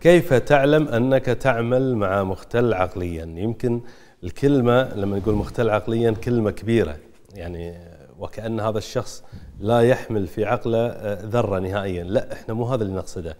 كيف تعلم أنك تعمل مع مختل عقليا يمكن الكلمة لما نقول مختل عقليا كلمة كبيرة يعني وكأن هذا الشخص لا يحمل في عقله آه، ذرة نهائيا لا إحنا مو هذا اللي نقصده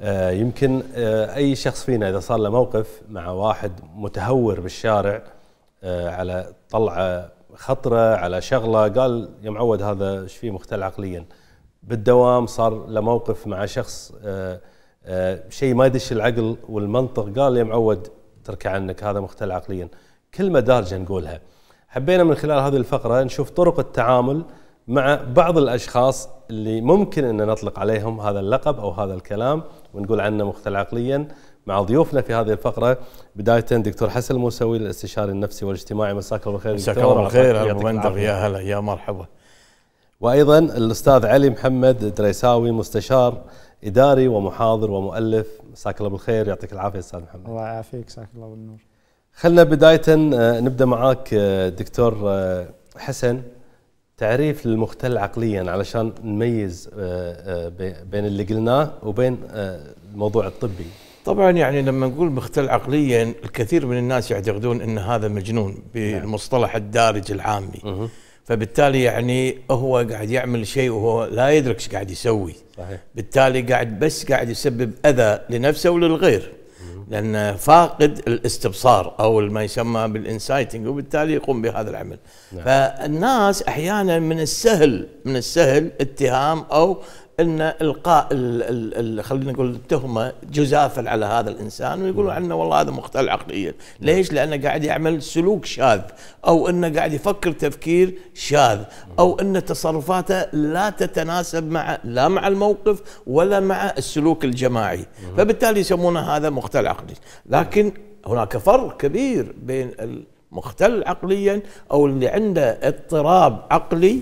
آه، يمكن آه، أي شخص فينا إذا صار له موقف مع واحد متهور بالشارع على طلعة خطرة على شغلة قال يا معود هذا ايش فيه مختل عقليا بالدوام صار له موقف مع شخص آه، شيء ما يدش العقل والمنطق قال يا معود ترك عنك هذا مختل عقليا كلمه دارجه نقولها حبينا من خلال هذه الفقره نشوف طرق التعامل مع بعض الاشخاص اللي ممكن ان نطلق عليهم هذا اللقب او هذا الكلام ونقول عنه مختل عقليا مع ضيوفنا في هذه الفقره بدايه دكتور حسن الموسوي الاستشاري النفسي والاجتماعي مساك الله بالخير مساك الله بالخير يا هلا يا مرحبا وايضا الاستاذ علي محمد دريساوي مستشار اداري ومحاضر ومؤلف مساك الله بالخير يعطيك العافيه استاذ محمد الله يعافيك ساك الله بالنور خلنا بدايه آه، نبدا معاك آه، دكتور آه، حسن تعريف للمختل عقليا علشان نميز بين اللي قلناه وبين الموضوع الطبي طبعا يعني لما نقول مختل عقليا الكثير من الناس يعتقدون ان هذا مجنون نعم. بالمصطلح الدارج العامي فبالتالي يعني هو قاعد يعمل شيء وهو لا يدرك ايش قاعد يسوي صحيح. بالتالي قاعد بس قاعد يسبب اذى لنفسه وللغير لان فاقد الاستبصار او ما يسمى بالانسايتنج وبالتالي يقوم بهذا العمل نعم. فالناس احيانا من السهل من السهل اتهام او ان القاء خلينا نقول التهمه جزافا على هذا الانسان ويقولون عنه والله هذا مختل عقليا، ليش؟ لانه قاعد يعمل سلوك شاذ او انه قاعد يفكر تفكير شاذ او ان تصرفاته لا تتناسب مع لا مع الموقف ولا مع السلوك الجماعي، فبالتالي يسمونه هذا مختل عقلي، لكن هناك فرق كبير بين المختل عقليا او اللي عنده اضطراب عقلي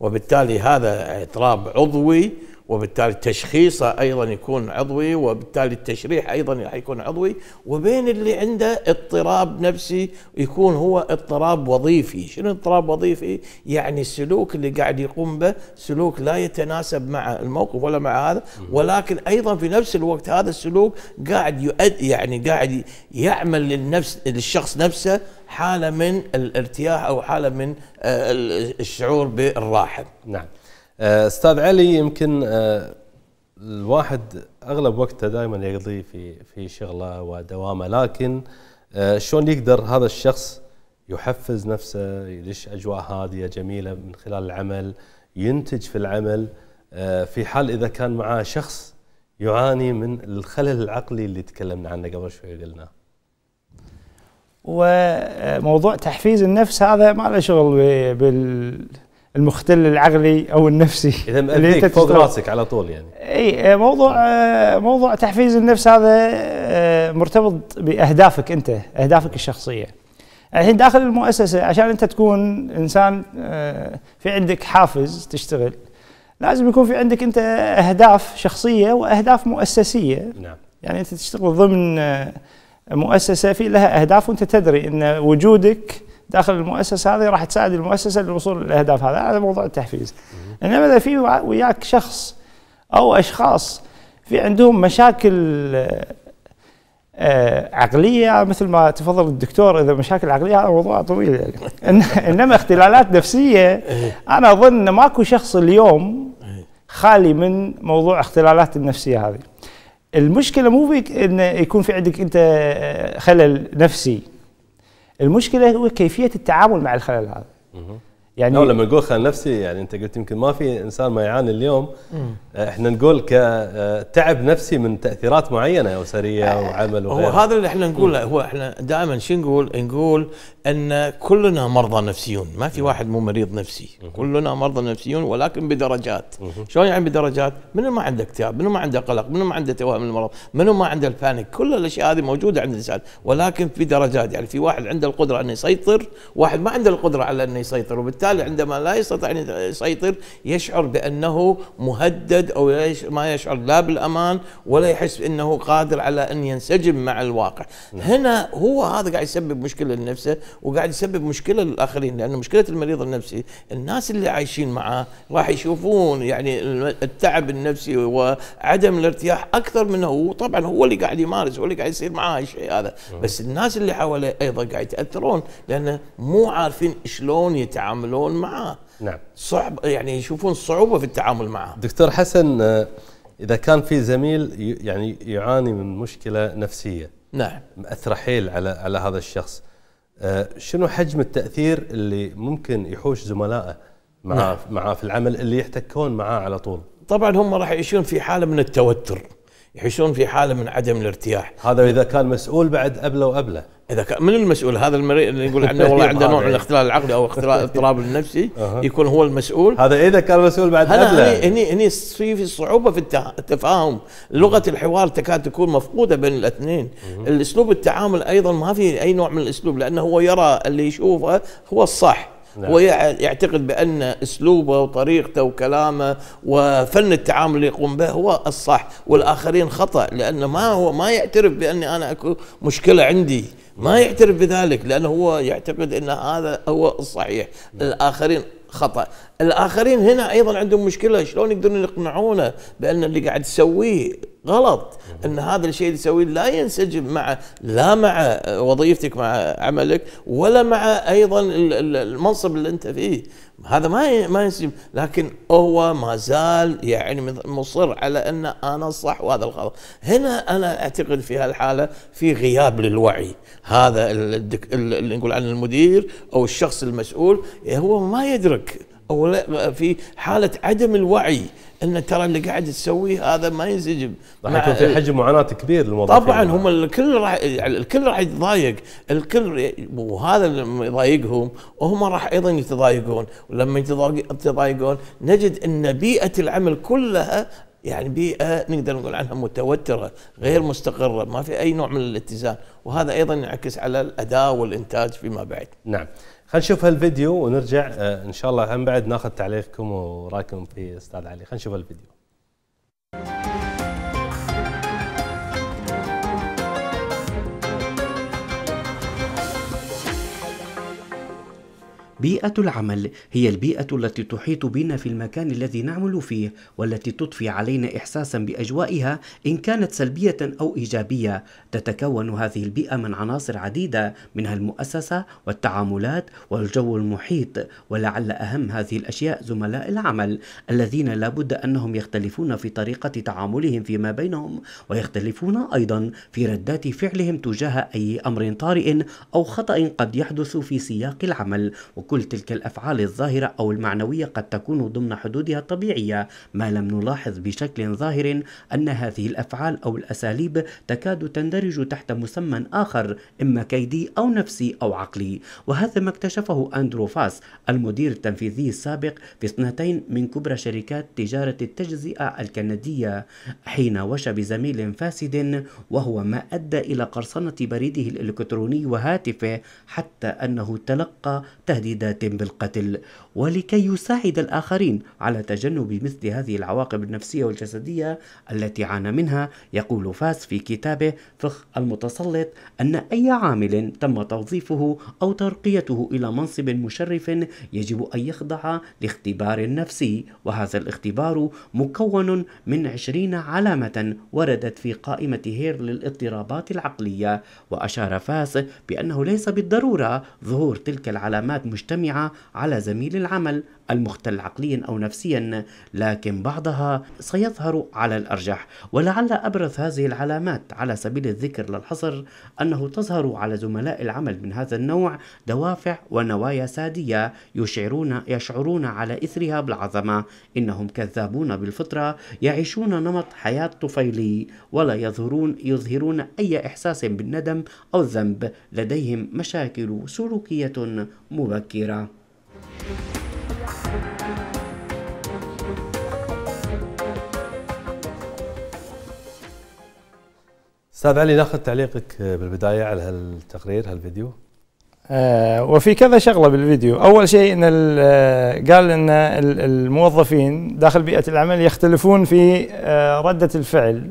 وبالتالي هذا اضطراب عضوي وبالتالي تشخيصه ايضا يكون عضوي وبالتالي التشريح ايضا راح يكون عضوي وبين اللي عنده اضطراب نفسي يكون هو اضطراب وظيفي، شنو اضطراب وظيفي؟ يعني السلوك اللي قاعد يقوم به سلوك لا يتناسب مع الموقف ولا مع هذا ولكن ايضا في نفس الوقت هذا السلوك قاعد يؤد يعني قاعد يعمل للنفس للشخص نفسه حاله من الارتياح او حاله من آه، الشعور بالراحه. نعم. آه، استاذ علي يمكن آه، الواحد اغلب وقته دائما يقضيه في في شغله ودوامه لكن آه، شلون يقدر هذا الشخص يحفز نفسه يدش اجواء هاديه جميله من خلال العمل ينتج في العمل في حال اذا كان معاه شخص يعاني من الخلل العقلي اللي تكلمنا عنه قبل شوي قلنا وموضوع تحفيز النفس هذا ما له شغل بال المختل العقلي او النفسي اذا اللي انت فوق راسك على طول يعني اي موضوع آه، موضوع تحفيز النفس هذا آه، مرتبط باهدافك انت اهدافك الشخصيه الحين داخل المؤسسه عشان انت تكون انسان آه، في عندك حافز تشتغل لازم يكون في عندك انت اهداف شخصيه واهداف مؤسسيه نعم يعني انت تشتغل ضمن مؤسسه في لها اهداف وانت تدري ان وجودك داخل المؤسسه هذه راح تساعد المؤسسه للوصول للاهداف هذا هذا موضوع التحفيز انما اذا في وياك شخص او اشخاص في عندهم مشاكل آه، عقليه مثل ما تفضل الدكتور اذا مشاكل عقليه هذا موضوع طويل يعني انما اختلالات نفسيه انا اظن ان ماكو شخص اليوم خالي من موضوع اختلالات النفسيه هذه المشكله مو فيك ان يكون في عندك انت آه، خلل نفسي المشكله هو كيفيه التعامل مع الخلل هذا يعني لما نقول خل نفسي يعني انت قلت يمكن ما في انسان ما يعاني اليوم آه، احنا نقول كتعب آه، نفسي من تاثيرات معينه اسريه آه، وعمل وغيره هو هذا اللي احنا نقوله هو احنا دائما شو نقول؟ نقول ان كلنا مرضى نفسيون ما في واحد مو مريض نفسي كلنا مرضى نفسيون ولكن بدرجات شلون يعني بدرجات؟ منو ما عنده اكتئاب؟ منو ما عنده قلق؟ منو ما عنده توهم المرض؟ منو ما عنده البانيك؟ كل الاشياء هذه موجوده عند الانسان ولكن في درجات يعني في واحد عنده القدره انه يسيطر واحد ما عنده القدره على انه يسيطر وبالتالي وبالتالي عندما لا يستطيع أن يسيطر يشعر بأنه مهدد أو ما يشعر لا بالأمان ولا يحس أنه قادر على أن ينسجم مع الواقع نعم. هنا هو هذا قاعد يسبب مشكلة لنفسه وقاعد يسبب مشكلة للآخرين لأن مشكلة المريض النفسي الناس اللي عايشين معاه راح يشوفون يعني التعب النفسي وعدم الارتياح أكثر منه طبعا هو اللي قاعد يمارس هو اللي قاعد يصير معاه الشيء هذا نعم. بس الناس اللي حواليه أيضا قاعد يتأثرون لأنه مو عارفين شلون يتعاملون يتعاملون معه نعم صعب يعني يشوفون صعوبه في التعامل معه دكتور حسن آه، اذا كان في زميل يعني يعاني من مشكله نفسيه نعم مأثره حيل على على هذا الشخص آه، شنو حجم التاثير اللي ممكن يحوش زملائه معاه نعم. معاه في العمل اللي يحتكون معاه على طول طبعا هم راح يعيشون في حاله من التوتر يحسون في حاله من عدم الارتياح هذا اذا كان مسؤول بعد ابله وابله اذا كان من المسؤول هذا المريض اللي يقول عنه والله عنده نوع من الاختلال العقلي او الاضطراب النفسي يكون هو المسؤول هذا اذا كان مسؤول بعد هذا هني هني في صعوبه في التفاهم لغه الحوار تكاد تكون مفقوده بين الاثنين الاسلوب التعامل ايضا ما في اي نوع من الاسلوب لانه هو يرى اللي يشوفه هو الصح نعم. هو يعتقد بأن أسلوبه وطريقته وكلامه وفن التعامل اللي يقوم به هو الصح والآخرين خطأ لأنه ما هو ما يعترف باني أنا أكو مشكلة عندي ما يعترف بذلك لأنه هو يعتقد أن هذا هو الصحيح نعم. الآخرين خطا الاخرين هنا ايضا عندهم مشكله شلون يقدرون يقنعونه بان اللي قاعد تسويه غلط ان هذا الشيء اللي تسويه لا ينسجم مع لا مع وظيفتك مع عملك ولا مع ايضا المنصب اللي انت فيه هذا ما ما ينسجم لكن هو ما زال يعني مصر على ان انا الصح وهذا الغلط هنا انا اعتقد في هالحاله في غياب للوعي هذا اللي نقول عن المدير او الشخص المسؤول هو ما يدرك او في حاله عدم الوعي ان ترى اللي قاعد تسويه هذا ما ينسجم راح يكون في إيه؟ حجم معاناه كبير للموظفين طبعا هم الكل راح الكل راح يتضايق الكل وهذا اللي يضايقهم وهم راح ايضا يتضايقون ولما يتضايقون نجد ان بيئه العمل كلها يعني بيئة نقدر نقول عنها متوترة غير مستقرة ما في أي نوع من الاتزان وهذا أيضا ينعكس على الأداء والإنتاج فيما بعد نعم خلينا نشوف هالفيديو ونرجع آه، ان شاء الله هم بعد ناخذ تعليقكم ورايكم في استاذ علي خلينا نشوف الفيديو بيئة العمل هي البيئة التي تحيط بنا في المكان الذي نعمل فيه والتي تضفي علينا إحساسا بأجوائها إن كانت سلبية أو إيجابية تتكون هذه البيئة من عناصر عديدة منها المؤسسة والتعاملات والجو المحيط ولعل أهم هذه الأشياء زملاء العمل الذين لا بد أنهم يختلفون في طريقة تعاملهم فيما بينهم ويختلفون أيضا في ردات فعلهم تجاه أي أمر طارئ أو خطأ قد يحدث في سياق العمل وكل كل تلك الأفعال الظاهرة أو المعنوية قد تكون ضمن حدودها الطبيعية ما لم نلاحظ بشكل ظاهر أن هذه الأفعال أو الأساليب تكاد تندرج تحت مسمى آخر إما كيدي أو نفسي أو عقلي وهذا ما اكتشفه أندرو فاس المدير التنفيذي السابق في اثنتين من كبرى شركات تجارة التجزئة الكندية حين وشى بزميل فاسد وهو ما أدى إلى قرصنة بريده الإلكتروني وهاتفه حتى أنه تلقى تهديدا متعمدات بالقتل ولكي يساعد الآخرين على تجنب مثل هذه العواقب النفسية والجسدية التي عانى منها يقول فاس في كتابه فخ المتسلط أن أي عامل تم توظيفه أو ترقيته إلى منصب مشرف يجب أن يخضع لاختبار نفسي وهذا الاختبار مكون من 20 علامة وردت في قائمة هير للاضطرابات العقلية وأشار فاس بأنه ليس بالضرورة ظهور تلك العلامات مش مجتمعة على زميل العمل المختل عقليا أو نفسيا لكن بعضها سيظهر على الأرجح ولعل أبرز هذه العلامات على سبيل الذكر للحصر أنه تظهر على زملاء العمل من هذا النوع دوافع ونوايا سادية يشعرون, يشعرون على إثرها بالعظمة إنهم كذابون بالفطرة يعيشون نمط حياة طفيلي ولا يظهرون يظهرون أي إحساس بالندم أو الذنب لديهم مشاكل سلوكية مبكرة كيرا استاذ علي ناخذ تعليقك بالبدايه على هالتقرير هالفيديو آه وفي كذا شغله بالفيديو اول شيء ان آه، قال ان الموظفين داخل بيئه العمل يختلفون في آه رده الفعل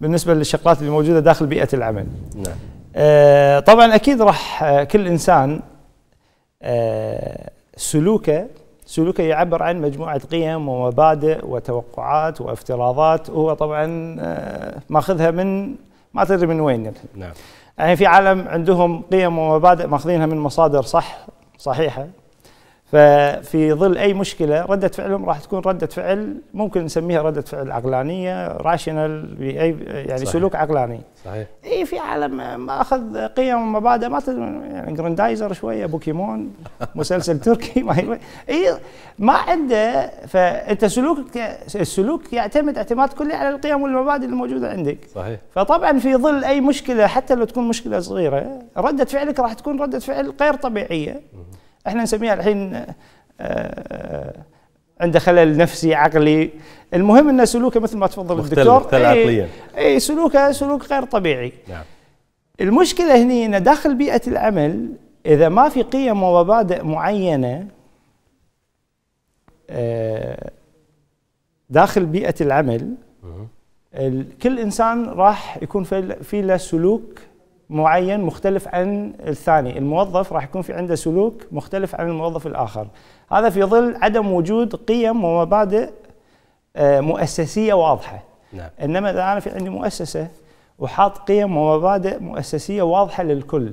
بالنسبه للشغلات اللي موجوده داخل بيئه العمل نعم آه طبعا اكيد راح آه، كل انسان آه، سلوكه سلوكه يعبر عن مجموعة قيم ومبادئ وتوقعات وافتراضات هو طبعا آه، ماخذها من ما تدري من وين يعني. نعم يعني في عالم عندهم قيم ومبادئ ماخذينها من مصادر صح صحيحة ففي ظل اي مشكله رده فعلهم راح تكون رده فعل ممكن نسميها رده فعل عقلانيه راشنال باي يعني صحيح. سلوك عقلاني صحيح اي في عالم ماخذ قيم ومبادئ ما يعني جراندايزر شويه بوكيمون مسلسل تركي ما اي ما عنده فانت سلوكك السلوك يعتمد اعتماد كلي على القيم والمبادئ الموجوده عندك صحيح فطبعا في ظل اي مشكله حتى لو تكون مشكله صغيره رده فعلك راح تكون رده فعل غير طبيعيه احنا نسميها الحين آه، آه، عنده خلل نفسي عقلي المهم ان سلوكه مثل ما تفضل مختلف الدكتور اي اي إيه، سلوكه سلوك غير طبيعي نعم. المشكله هنا ان داخل بيئه العمل اذا ما في قيم ومبادئ معينه آه، داخل بيئه العمل كل انسان راح يكون في له سلوك معين مختلف عن الثاني الموظف راح يكون في عنده سلوك مختلف عن الموظف الآخر هذا في ظل عدم وجود قيم ومبادئ آه، مؤسسية واضحة نعم. إنما إذا أنا في عندي مؤسسة وحاط قيم ومبادئ مؤسسية واضحة للكل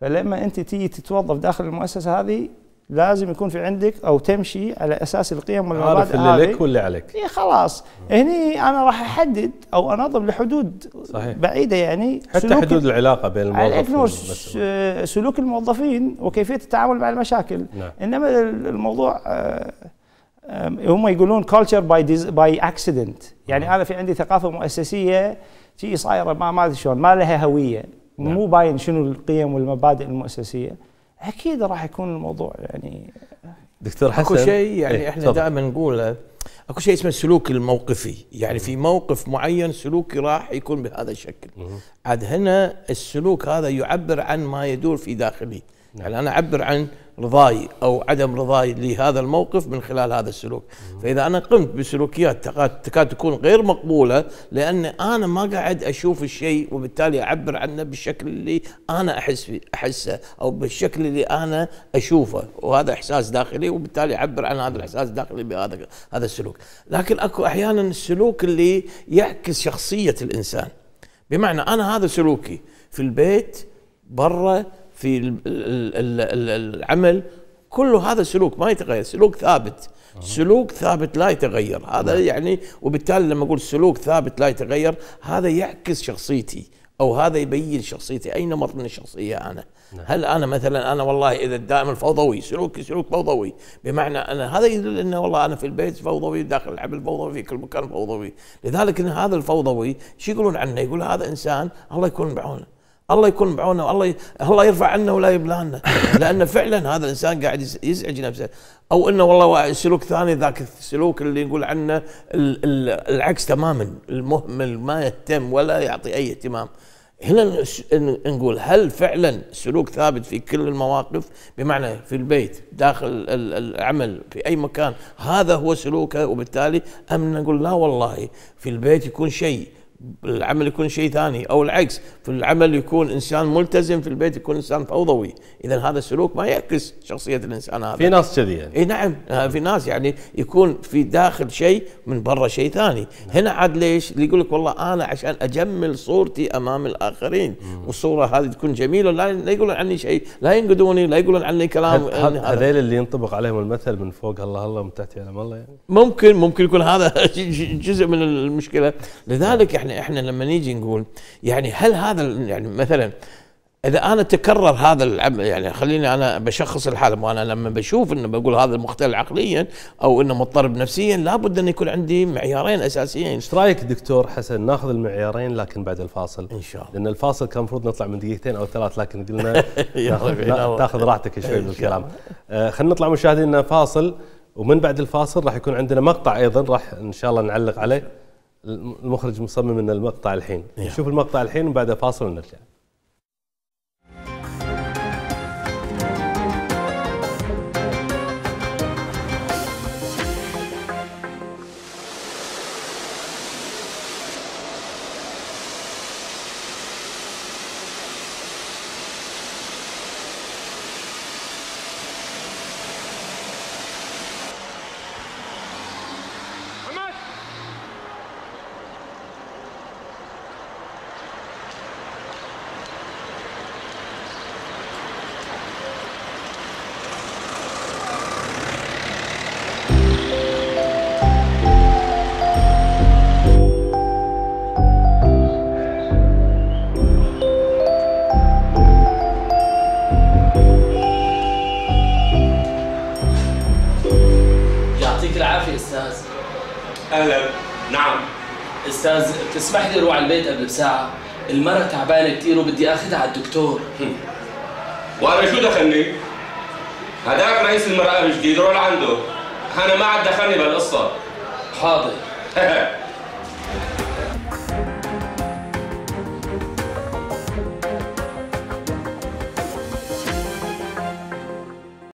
فلما أنت تيجي تتوظف داخل المؤسسة هذه لازم يكون في عندك او تمشي على اساس القيم والمبادئ عارف اللي لك واللي عليك اي خلاص هني انا راح احدد او انظم لحدود صحيح. بعيده يعني حتى حدود العلاقه بين الموظفين سلوك الموظفين وكيفيه التعامل مع المشاكل نعم. انما الموضوع آه، آه، هم يقولون كلتشر باي باي اكسيدنت يعني نعم. انا في عندي ثقافه مؤسسيه شيء صايره ما ما ادري شلون ما لها هويه نعم. مو باين شنو القيم والمبادئ المؤسسيه اكيد راح يكون الموضوع يعني دكتور حسن اكو شيء يعني ايه احنا دائما نقول اكو شيء اسمه السلوك الموقفي يعني في موقف معين سلوكي راح يكون بهذا الشكل عاد هنا السلوك هذا يعبر عن ما يدور في داخلي نعم. يعني أنا أعبر عن رضاي أو عدم رضاي لهذا الموقف من خلال هذا السلوك فإذا أنا قمت بسلوكيات تكاد تكون غير مقبولة لأن أنا ما قاعد أشوف الشيء وبالتالي أعبر عنه بالشكل اللي أنا أحس فيه أحسه أو بالشكل اللي أنا أشوفه وهذا إحساس داخلي وبالتالي أعبر عن هذا الإحساس الداخلي بهذا هذا السلوك لكن أكو أحيانا السلوك اللي يعكس شخصية الإنسان بمعنى أنا هذا سلوكي في البيت برا في العمل كله هذا سلوك ما يتغير سلوك ثابت سلوك ثابت لا يتغير هذا نعم. يعني وبالتالي لما اقول سلوك ثابت لا يتغير هذا يعكس شخصيتي او هذا يبين شخصيتي اي نمط من الشخصيه انا نعم. هل انا مثلا انا والله اذا دائما فوضوي سلوكي سلوك فوضوي بمعنى انا هذا يدل انه والله انا في البيت فوضوي داخل العمل فوضوي في كل مكان فوضوي لذلك ان هذا الفوضوي شو يقولون عنه يقول هذا انسان الله يكون بعونه الله يكون بعوننا الله الله يرفع عنا ولا يبلى عنا لان فعلا هذا الانسان قاعد يزعج نفسه او انه والله سلوك ثاني ذاك السلوك اللي نقول عنه العكس تماما المهمل ما يهتم ولا يعطي اي اهتمام هنا نقول هل فعلا السلوك ثابت في كل المواقف بمعنى في البيت داخل العمل في أي مكان هذا هو سلوكه وبالتالي أم نقول لا والله في البيت يكون شيء العمل يكون شيء ثاني او العكس في العمل يكون انسان ملتزم في البيت يكون انسان فوضوي اذا هذا السلوك ما يعكس شخصيه الانسان هذا في ناس كذي يعني اي نعم في ناس يعني يكون في داخل شيء من برا شيء ثاني نعم. هنا عاد ليش اللي يقول لك والله انا عشان اجمل صورتي امام الاخرين مم. والصوره هذه تكون جميله لا يقولون عني شيء لا ينقدوني لا يقولون عني كلام هذيل اللي ينطبق عليهم المثل من فوق الله الله من تحت يعلم الله يعني ممكن ممكن يكون هذا جزء من المشكله لذلك احنا يعني احنا لما نيجي نقول يعني هل هذا يعني مثلا اذا انا تكرر هذا العمل يعني خليني انا بشخص الحاله وانا لما بشوف انه بقول هذا مختل عقليا او انه مضطرب نفسيا لابد ان يكون عندي معيارين اساسيين ايش رايك دكتور حسن ناخذ المعيارين لكن بعد الفاصل ان شاء الله لان الفاصل كان المفروض نطلع من دقيقتين او ثلاث لكن قلنا تاخذ راحتك شوي بالكلام آه خلينا نطلع مشاهدينا فاصل ومن بعد الفاصل راح يكون عندنا مقطع ايضا راح ان شاء الله نعلق عليه المخرج مصمم لنا المقطع الحين نشوف المقطع الحين وبعد فاصل ونرجع استاذ اهلا نعم استاذ بتسمح لي اروح على البيت قبل بساعه المرة تعبانة كثير وبدي اخذها على الدكتور وانا شو دخلني؟ هداك رئيس المراقبة الجديد روح عنده انا ما عاد دخلني بهالقصة حاضر